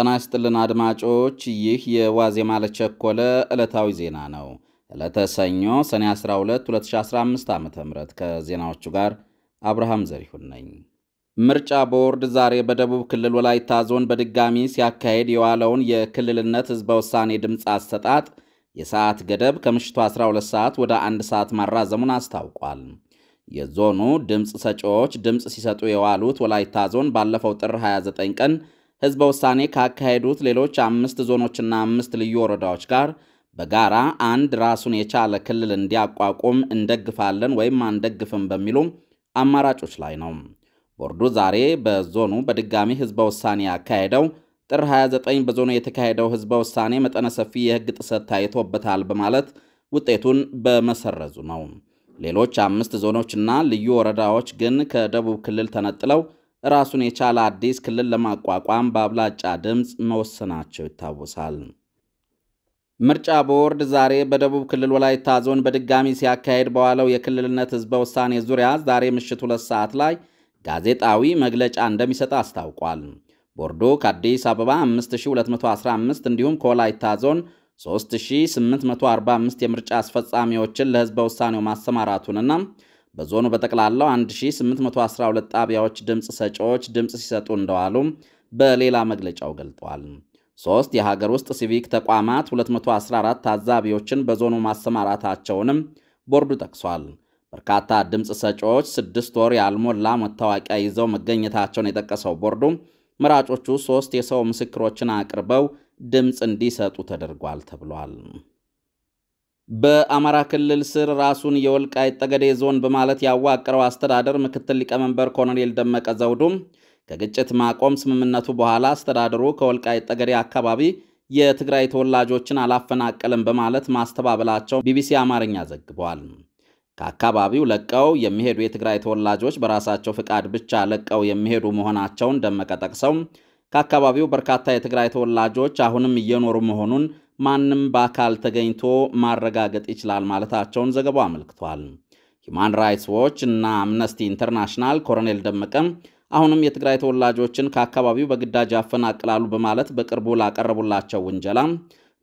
ጤና ይስጥልን አድማጮች፣ ይህ የዋዜማ ለቸኮለ ዕለታዊ ዜና ነው። ዕለተ ሰኞ ሰኔ 12 2015 ዓ ም ከዜናዎቹ ጋር አብርሃም ዘሪሁን ነኝ። ምርጫ ቦርድ ዛሬ በደቡብ ክልል ወላይታ ዞን በድጋሚ ሲያካሄድ የዋለውን የክልልነት ሕዝበ ውሳኔ ድምፅ አሰጣጥ የሰዓት ገደብ ከምሽቱ 12 ሰዓት ወደ አንድ ሰዓት ማራዘሙን አስታውቋል። የዞኑ ድምፅ ሰጪዎች ድምፅ ሲሰጡ የዋሉት ወላይታ ዞን ባለፈው ጥር 29 ቀን ህዝበ ውሳኔ ካካሄዱት ሌሎች አምስት ዞኖችና አምስት ልዩ ወረዳዎች ጋር በጋራ አንድ ራሱን የቻለ ክልል እንዲያቋቁም እንደግፋለን ወይም አንደግፍም በሚሉ አማራጮች ላይ ነው። ቦርዱ ዛሬ በዞኑ በድጋሚ ህዝበ ውሳኔ ያካሄደው ጥር 29 በዞኑ የተካሄደው ህዝበ ውሳኔ መጠነ ሰፊ የህግ ጥሰት ታይቶበታል በማለት ውጤቱን በመሰረዙ ነው። ሌሎች አምስት ዞኖችና ልዩ ወረዳዎች ግን ከደቡብ ክልል ተነጥለው ራሱን የቻለ አዲስ ክልል ለማቋቋም በአብላጫ ድምፅ መወሰናቸው ይታወሳል። ምርጫ ቦርድ ዛሬ በደቡብ ክልል ወላይታ ዞን በድጋሚ ሲያካሄድ በዋለው የክልልነት ህዝበ ውሳኔ ዙሪያ ዛሬ ምሽት ሁለት ሰዓት ላይ ጋዜጣዊ መግለጫ እንደሚሰጥ አስታውቋል። ቦርዱ ከአዲስ አበባ 5215 እንዲሁም ከወላይታ ዞን 3845 የምርጫ አስፈጻሚዎችን ለህዝበ ውሳኔው ማሰማራቱንና በዞኑ በጠቅላላው 1812 ጣቢያዎች ድምፅ ሰጪዎች ድምፅ ሲሰጡ እንደዋሉ በሌላ መግለጫው ገልጧል። ሦስት የሀገር ውስጥ ሲቪክ ተቋማት 214 ታዛቢዎችን በዞኑ ማሰማራታቸውንም ቦርዱ ጠቅሷል። በርካታ ድምፅ ሰጪዎች ስድስት ወር ያልሞላ መታወቂያ ይዘው መገኘታቸውን የጠቀሰው ቦርዱ መራጮቹ ሶስት የሰው ምስክሮችን አቅርበው ድምፅ እንዲሰጡ ተደርጓል ተብሏል። በአማራ ክልል ስር ራሱን የወልቃይት ጠገዴ ዞን በማለት ያዋቀረው አስተዳደር ምክትል ሊቀመንበር ኮሎኔል ደመቀ ዘውዱም ከግጭት ማቆም ስምምነቱ በኋላ አስተዳደሩ ከወልቃይት ጠገዴ አካባቢ የትግራይ ተወላጆችን አላፈናቀልም በማለት ማስተባበላቸው ቢቢሲ አማርኛ ዘግቧል። ከአካባቢው ለቀው የሚሄዱ የትግራይ ተወላጆች በራሳቸው ፍቃድ ብቻ ለቀው የሚሄዱ መሆናቸውን ደመቀ ጠቅሰው ከአካባቢው በርካታ የትግራይ ተወላጆች አሁንም እየኖሩ መሆኑን ማንም በአካል ተገኝቶ ማረጋገጥ ይችላል ማለታቸውን ዘገባው አመልክቷል። ሁማን ራይትስ ዎች እና አምነስቲ ኢንተርናሽናል ኮሎኔል ደመቀም አሁንም የትግራይ ተወላጆችን ከአካባቢው በግዳጅ ያፈናቅላሉ በማለት በቅርቡ ላቀረቡላቸው ውንጀላ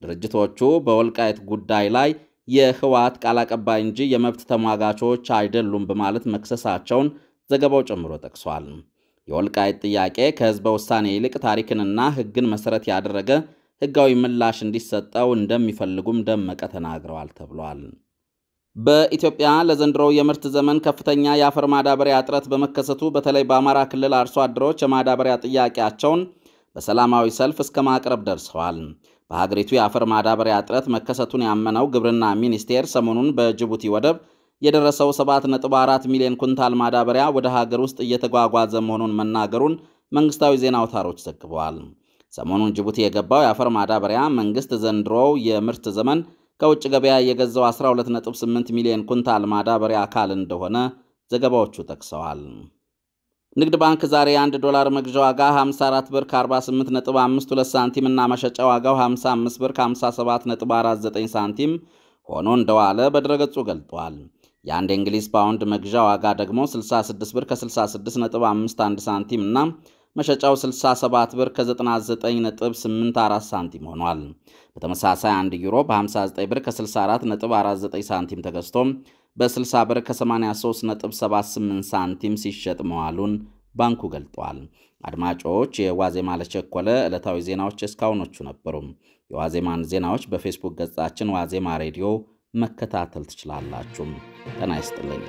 ድርጅቶቹ በወልቃየት ጉዳይ ላይ የህወሓት ቃል አቀባይ እንጂ የመብት ተሟጋቾች አይደሉም በማለት መክሰሳቸውን ዘገባው ጨምሮ ጠቅሷል። የወልቃየት ጥያቄ ከህዝበ ውሳኔ ይልቅ ታሪክንና ህግን መሰረት ያደረገ ሕጋዊ ምላሽ እንዲሰጠው እንደሚፈልጉም ደመቀ ተናግረዋል ተብሏል። በኢትዮጵያ ለዘንድሮው የምርት ዘመን ከፍተኛ የአፈር ማዳበሪያ እጥረት በመከሰቱ በተለይ በአማራ ክልል አርሶ አደሮች የማዳበሪያ ጥያቄያቸውን በሰላማዊ ሰልፍ እስከ ማቅረብ ደርሰዋል። በሀገሪቱ የአፈር ማዳበሪያ እጥረት መከሰቱን ያመነው ግብርና ሚኒስቴር ሰሞኑን በጅቡቲ ወደብ የደረሰው 7.4 ሚሊዮን ኩንታል ማዳበሪያ ወደ ሀገር ውስጥ እየተጓጓዘ መሆኑን መናገሩን መንግስታዊ ዜና አውታሮች ዘግበዋል። ሰሞኑን ጅቡቲ የገባው የአፈር ማዳበሪያ መንግስት ዘንድሮው የምርት ዘመን ከውጭ ገበያ የገዛው 128 ሚሊዮን ኩንታል ማዳበሪያ አካል እንደሆነ ዘገባዎቹ ጠቅሰዋል። ንግድ ባንክ ዛሬ የአንድ ዶላር መግዣ ዋጋ 54 ብር ከ48.52 ሳንቲም እና መሸጫ ዋጋው 55 ብር ከ57.49 ሳንቲም ሆኖ እንደዋለ በድረገጹ ገልጧል። የአንድ የእንግሊዝ ፓውንድ መግዣ ዋጋ ደግሞ 66 ብር ከ66.51 ሳንቲም እና መሸጫው 67 ብር ከ99.84 ሳንቲም ሆኗል። በተመሳሳይ 1 ዩሮ በ59 ብር ከ64.49 ሳንቲም ተገዝቶ በ60 ብር ከ83.78 ሳንቲም ሲሸጥ መዋሉን ባንኩ ገልጧል። አድማጮች፣ የዋዜማ ለቸኮለ ዕለታዊ ዜናዎች እስካሁኖቹ ነበሩ። የዋዜማን ዜናዎች በፌስቡክ ገጻችን ዋዜማ ሬዲዮ መከታተል ትችላላችሁ። ጤና ይስጥልኝ።